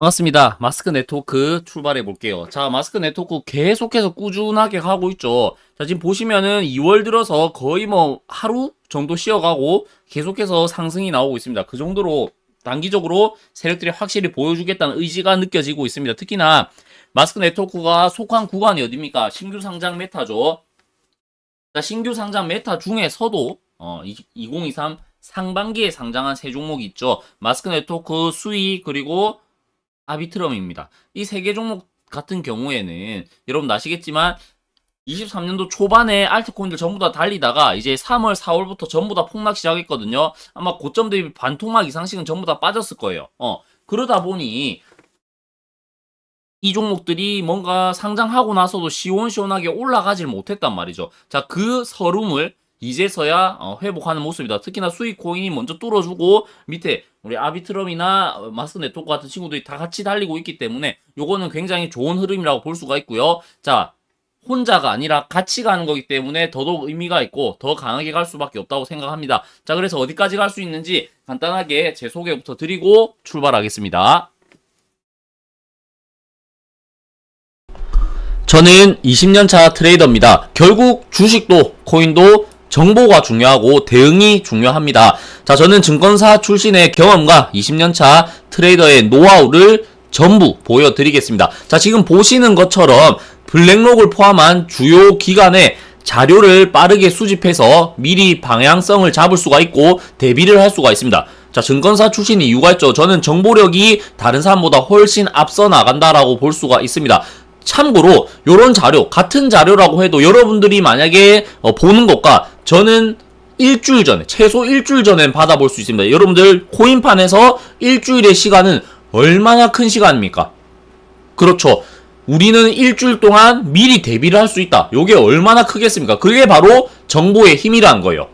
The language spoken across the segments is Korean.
반갑습니다. 마스크 네트워크 출발해 볼게요. 자, 마스크 네트워크 계속해서 꾸준하게 하고 있죠. 자, 지금 보시면은 2월 들어서 거의 뭐 하루 정도 쉬어가고 계속해서 상승이 나오고 있습니다. 그 정도로 단기적으로 세력들이 확실히 보여주겠다는 의지가 느껴지고 있습니다. 특히나 마스크 네트워크가 속한 구간이 어딥니까? 신규 상장 메타죠. 자, 신규 상장 메타 중에서도 어, 2023 상반기에 상장한 세 종목이 있죠. 마스크 네트워크 수익 그리고 아비트럼입니다. 이 세 개 종목 같은 경우에는 여러분 아시겠지만 23년도 초반에 알트코인들 전부 다 달리다가 이제 3월, 4월부터 전부 다 폭락 시작했거든요. 아마 고점 대비 반토막 이상씩은 전부 다 빠졌을 거예요. 어, 그러다 보니 이 종목들이 뭔가 상장하고 나서도 시원시원하게 올라가질 못했단 말이죠. 자, 그 서름을 이제서야 어, 회복하는 모습이다. 특히나 수익 코인이 먼저 뚫어주고 밑에 우리 아비트럼이나 마스 네트워크 같은 친구들이 다 같이 달리고 있기 때문에 요거는 굉장히 좋은 흐름이라고 볼 수가 있고요. 자, 혼자가 아니라 같이 가는 거기 때문에 더더욱 의미가 있고 더 강하게 갈 수밖에 없다고 생각합니다. 자, 그래서 어디까지 갈 수 있는지 간단하게 제 소개부터 드리고 출발하겠습니다. 저는 20년차 트레이더입니다. 결국 주식도 코인도 정보가 중요하고 대응이 중요합니다. 자, 저는 증권사 출신의 경험과 20년차 트레이더의 노하우를 전부 보여드리겠습니다. 자, 지금 보시는 것처럼 블랙록을 포함한 주요 기관의 자료를 빠르게 수집해서 미리 방향성을 잡을 수가 있고 대비를 할 수가 있습니다. 자, 증권사 출신이 유가있죠. 저는 정보력이 다른 사람보다 훨씬 앞서 나간다라고 볼 수가 있습니다. 참고로 이런 자료 같은 자료라고 해도 여러분들이 만약에 어, 보는 것과 저는 일주일 전에 최소 일주일 전엔 받아볼 수 있습니다. 여러분들 코인판에서 일주일의 시간은 얼마나 큰 시간입니까? 그렇죠. 우리는 일주일 동안 미리 대비를 할 수 있다. 이게 얼마나 크겠습니까? 그게 바로 정보의 힘이라는 거예요.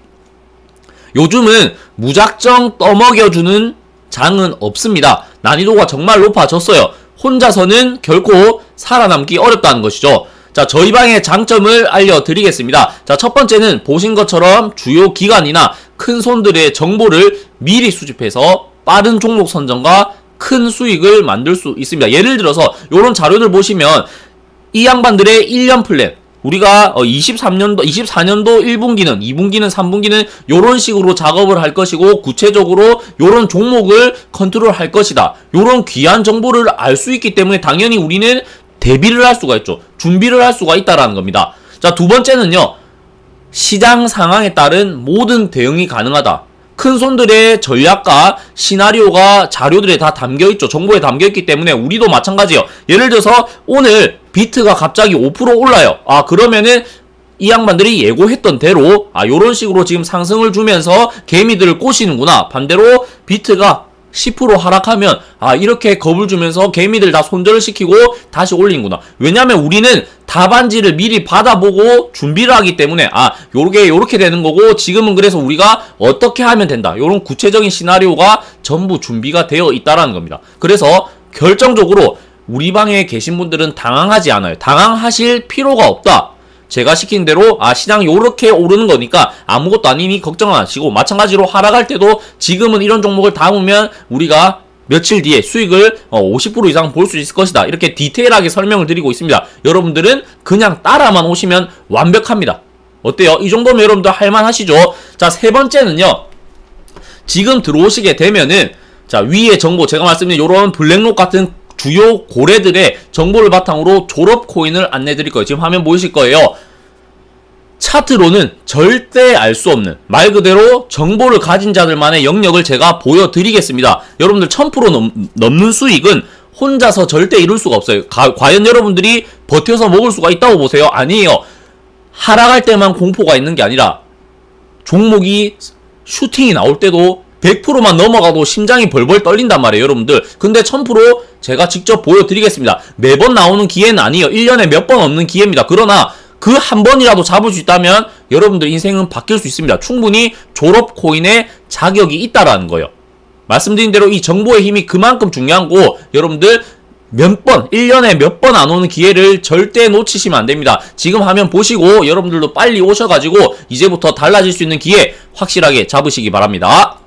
요즘은 무작정 떠먹여주는 장은 없습니다. 난이도가 정말 높아졌어요. 혼자서는 결코 살아남기 어렵다는 것이죠. 자, 저희 방의 장점을 알려드리겠습니다. 자, 첫 번째는 보신 것처럼 주요 기관이나 큰 손들의 정보를 미리 수집해서 빠른 종목 선정과 큰 수익을 만들 수 있습니다. 예를 들어서 이런 자료를 보시면 이 양반들의 1년 플랜, 우리가 23년도, 24년도 1분기는, 2분기는, 3분기는 이런 식으로 작업을 할 것이고 구체적으로 이런 종목을 컨트롤할 것이다. 이런 귀한 정보를 알 수 있기 때문에 당연히 우리는 대비를 할 수가 있죠. 준비를 할 수가 있다라는 겁니다. 자, 두 번째는요. 시장 상황에 따른 모든 대응이 가능하다. 큰 손들의 전략과 시나리오가 자료들에 다 담겨 있죠. 정보에 담겨 있기 때문에 우리도 마찬가지예요. 예를 들어서 오늘 비트가 갑자기 5% 올라요. 아 그러면은 이 양반들이 예고했던 대로 아 요런 식으로 지금 상승을 주면서 개미들을 꼬시는구나. 반대로 비트가 10% 하락하면 아 이렇게 겁을 주면서 개미들 다 손절을 시키고 다시 올린구나. 왜냐면 우리는 답안지를 미리 받아보고 준비를 하기 때문에 아 요렇게 요렇게 되는 거고 지금은 그래서 우리가 어떻게 하면 된다. 요런 구체적인 시나리오가 전부 준비가 되어 있다라는 겁니다. 그래서 결정적으로 우리 방에 계신 분들은 당황하지 않아요. 당황하실 필요가 없다. 제가 시킨 대로 아 시장 요렇게 오르는 거니까 아무것도 아니니 걱정 하시고 마찬가지로 하락할 때도 지금은 이런 종목을 담으면 우리가 며칠 뒤에 수익을 50% 어, 이상 볼 수 있을 것이다. 이렇게 디테일하게 설명을 드리고 있습니다. 여러분들은 그냥 따라만 오시면 완벽합니다. 어때요? 이 정도면 여러분들 할만하시죠? 자, 세 번째는요. 지금 들어오시게 되면은 자, 위에 정보 제가 말씀드린 요런 블랙록 같은 주요 고래들의 정보를 바탕으로 졸업 코인을 안내드릴 거예요. 지금 화면 보이실 거예요. 차트로는 절대 알 수 없는 말 그대로 정보를 가진 자들만의 영역을 제가 보여드리겠습니다. 여러분들 1000% 넘, 넘는 수익은 혼자서 절대 이룰 수가 없어요. 가, 과연 여러분들이 버텨서 먹을 수가 있다고 보세요? 아니에요. 하락할 때만 공포가 있는 게 아니라 종목이 슈팅이 나올 때도 100%만 넘어가도 심장이 벌벌 떨린단 말이에요 여러분들 근데 1000% 제가 직접 보여드리겠습니다 매번 나오는 기회는 아니에요 1년에 몇 번 없는 기회입니다 그러나 그 한 번이라도 잡을 수 있다면 여러분들 인생은 바뀔 수 있습니다 충분히 졸업 코인의 자격이 있다라는 거예요 말씀드린 대로 이 정보의 힘이 그만큼 중요한 고 여러분들 몇 번, 1년에 몇 번 안 오는 기회를 절대 놓치시면 안 됩니다. 지금 화면 보시고 여러분들도 빨리 오셔가지고 이제부터 달라질 수 있는 기회 확실하게 잡으시기 바랍니다.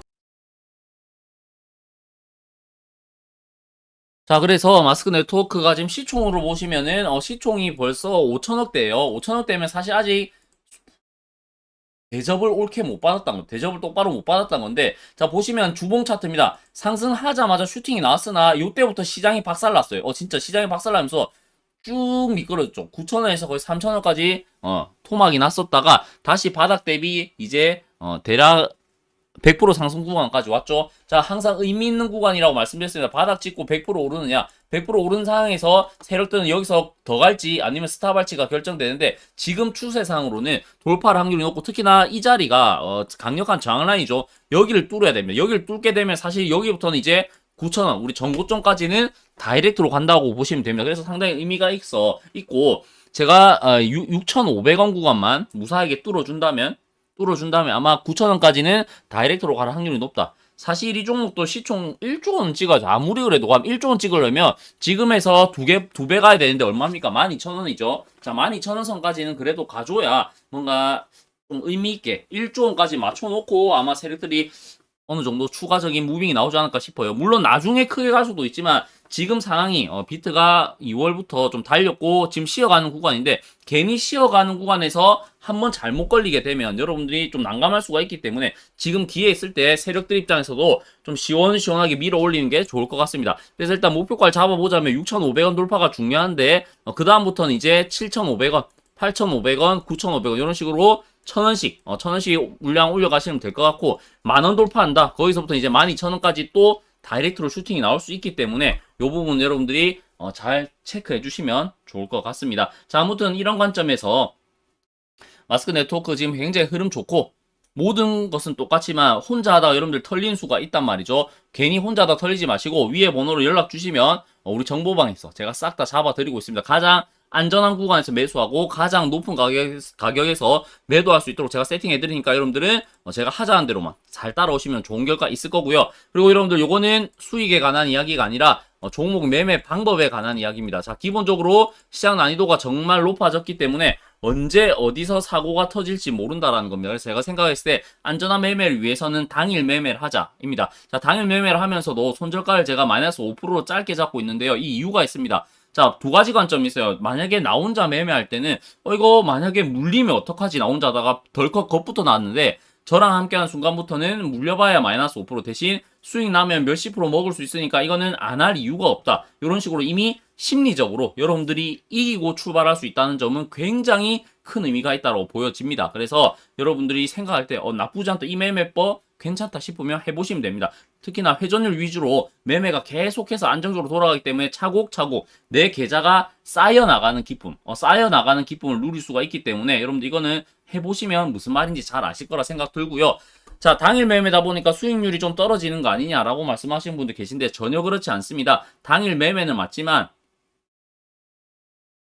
자 그래서 마스크 네트워크가 지금 시총으로 보시면은 어, 시총이 벌써 5천억대예요. 5천억대면 사실 아직 대접을 옳게 못받았던 거, 대접을 똑바로 못받았던 건데, 자, 보시면 주봉 차트입니다. 상승하자마자 슈팅이 나왔으나, 이때부터 시장이 박살났어요. 어, 진짜 시장이 박살나면서 쭉 미끄러졌죠. 9천원에서 거의 3천원까지, 어, 토막이 났었다가, 다시 바닥 대비 이제, 어, 대략, 100% 상승 구간까지 왔죠. 자, 항상 의미 있는 구간이라고 말씀드렸습니다. 바닥 찍고 100% 오르느냐, 100% 오른 상황에서 세력들은 여기서 더 갈지 아니면 스탑할지가 결정되는데 지금 추세상으로는 돌파 확률이 높고 특히나 이 자리가 어, 강력한 저항라인이죠. 여기를 뚫어야 됩니다. 여기를 뚫게 되면 사실 여기부터는 이제 9,000원, 우리 전고점까지는 다이렉트로 간다고 보시면 됩니다. 그래서 상당히 의미가 있어 있고 제가 어, 6,500원 구간만 무사하게 뚫어준다면 뚫어준 다음에 아마 9천원까지는 다이렉트로 갈 확률이 높다. 사실 이 종목도 시총 1조 원 찍어야죠. 아무리 그래도 한 1조 원 찍으려면 지금에서 두 개, 두배 가야 되는데 얼마입니까? 12,000원이죠. 자, 12,000원 선까지는 그래도 가줘야 뭔가 좀 의미있게 1조 원까지 맞춰놓고 아마 세력들이 어느 정도 추가적인 무빙이 나오지 않을까 싶어요. 물론 나중에 크게 갈 수도 있지만 지금 상황이 어, 비트가 2월부터 좀 달렸고 지금 쉬어가는 구간인데 괜히 쉬어가는 구간에서 한번 잘못 걸리게 되면 여러분들이 좀 난감할 수가 있기 때문에 지금 기회 있을 때 세력들 입장에서도 좀 시원시원하게 밀어 올리는 게 좋을 것 같습니다. 그래서 일단 목표가를 잡아보자면 6,500원 돌파가 중요한데 어, 그 다음부터는 이제 7,500원, 8,500원, 9,500원 이런 식으로 천원씩, 어, 천원씩 물량 올려가시면 될 것 같고, 만원 돌파한다. 거기서부터 이제 12,000원까지 또 다이렉트로 슈팅이 나올 수 있기 때문에 이 부분 여러분들이 어, 잘 체크해 주시면 좋을 것 같습니다. 자, 아무튼 이런 관점에서 마스크 네트워크 지금 굉장히 흐름 좋고 모든 것은 똑같지만 혼자 하다 여러분들 털린 수가 있단 말이죠. 괜히 혼자 다 털리지 마시고 위에 번호로 연락 주시면 어, 우리 정보방에서 제가 싹 다 잡아드리고 있습니다. 가장 안전한 구간에서 매수하고 가장 높은 가격, 가격에서 매도할 수 있도록 제가 세팅해드리니까 여러분들은 어, 제가 하자는 대로만 잘 따라오시면 좋은 결과 있을 거고요. 그리고 여러분들 요거는 수익에 관한 이야기가 아니라 어, 종목 매매 방법에 관한 이야기입니다. 자, 기본적으로 시장 난이도가 정말 높아졌기 때문에 언제 어디서 사고가 터질지 모른다라는 겁니다. 그래서 제가 생각했을 때 안전한 매매를 위해서는 당일 매매를 하자입니다. 자, 당일 매매를 하면서도 손절가를 제가 마이너스 5%로 짧게 잡고 있는데요. 이 이유가 있습니다. 자, 두 가지 관점이 있어요. 만약에 나 혼자 매매할 때는 어 이거 만약에 물리면 어떡하지? 나 혼자 하다가 덜컥 겁부터 나왔는데 저랑 함께한 순간부터는 물려봐야 마이너스 5% 대신 수익 나면 몇십 프로 먹을 수 있으니까 이거는 안 할 이유가 없다. 이런 식으로 이미 심리적으로 여러분들이 이기고 출발할 수 있다는 점은 굉장히 큰 의미가 있다고 보여집니다. 그래서 여러분들이 생각할 때 어, 나쁘지 않다. 이 매매법 괜찮다 싶으면 해보시면 됩니다. 특히나 회전율 위주로 매매가 계속해서 안정적으로 돌아가기 때문에 차곡차곡 내 계좌가 쌓여나가는 기쁨, 어, 쌓여나가는 기쁨을 누릴 수가 있기 때문에 여러분들 이거는 해보시면 무슨 말인지 잘 아실 거라 생각 들고요. 자, 당일 매매다 보니까 수익률이 좀 떨어지는 거 아니냐라고 말씀하시는 분들 계신데 전혀 그렇지 않습니다. 당일 매매는 맞지만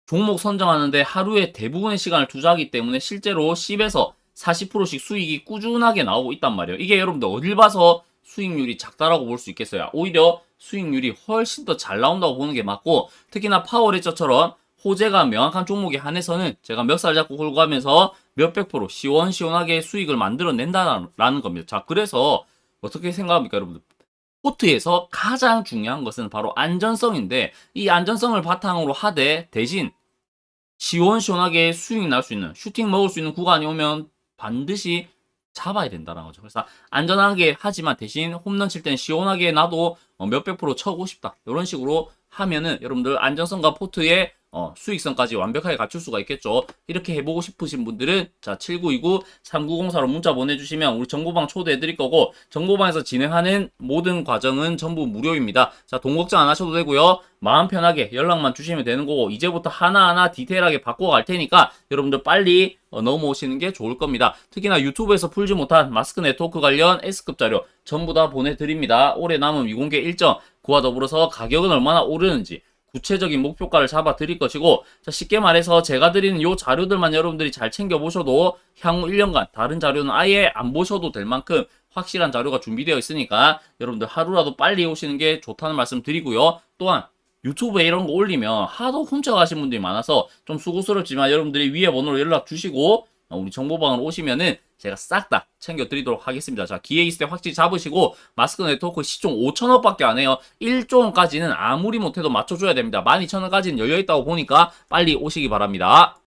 종목 선정하는데 하루에 대부분의 시간을 투자하기 때문에 실제로 10에서 40%씩 수익이 꾸준하게 나오고 있단 말이에요. 이게 여러분들 어딜 봐서 수익률이 작다라고 볼 수 있겠어요. 오히려 수익률이 훨씬 더 잘 나온다고 보는 게 맞고 특히나 파워레저처럼 호재가 명확한 종목에 한해서는 제가 몇 살 잡고 홀고 가면서 몇백 프로 시원시원하게 수익을 만들어낸다라는 겁니다. 자 그래서 어떻게 생각합니까 여러분들? 포트에서 가장 중요한 것은 바로 안전성인데 이 안전성을 바탕으로 하되 대신 시원시원하게 수익 이날 수 있는 슈팅 먹을 수 있는 구간이 오면 반드시 잡아야 된다는 거죠. 그래서 안전하게 하지만 대신 홈런 칠 때는 시원하게 나도 어, 몇백 프로 쳐고 싶다. 이런 식으로 하면은 여러분들 안전성과 포트에 어, 수익성까지 완벽하게 갖출 수가 있겠죠. 이렇게 해보고 싶으신 분들은 자 7929-3904로 문자 보내주시면 우리 정보방 초대해드릴 거고 정보방에서 진행하는 모든 과정은 전부 무료입니다. 자돈 걱정 안 하셔도 되고요. 마음 편하게 연락만 주시면 되는 거고 이제부터 하나하나 디테일하게 바꿔갈 테니까 여러분들 빨리 어, 넘어오시는 게 좋을 겁니다. 특히나 유튜브에서 풀지 못한 마스크 네트워크 관련 S급 자료 전부 다 보내드립니다. 올해 남은 미공개 일정 그와 더불어서 가격은 얼마나 오르는지 구체적인 목표가를 잡아 드릴 것이고 자, 쉽게 말해서 제가 드리는 요 자료들만 여러분들이 잘 챙겨보셔도 향후 1년간 다른 자료는 아예 안 보셔도 될 만큼 확실한 자료가 준비되어 있으니까 여러분들 하루라도 빨리 오시는 게 좋다는 말씀 드리고요. 또한 유튜브에 이런 거 올리면 하도 훔쳐가신 분들이 많아서 좀 수고스럽지만 여러분들이 위에 번호로 연락 주시고 어, 우리 정보방으로 오시면은 제가 싹 다 챙겨드리도록 하겠습니다. 자, 기회 있을 때 확실히 잡으시고 마스크 네트워크 시총 5천원밖에 안 해요. 1조원까지는 아무리 못해도 맞춰줘야 됩니다. 12,000원까지는 열려있다고 보니까 빨리 오시기 바랍니다.